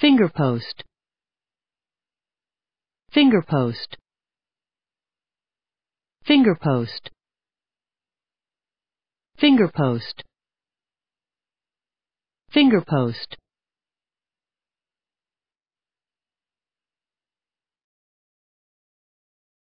Finger post. Finger post. Finger post. Finger post. Finger post.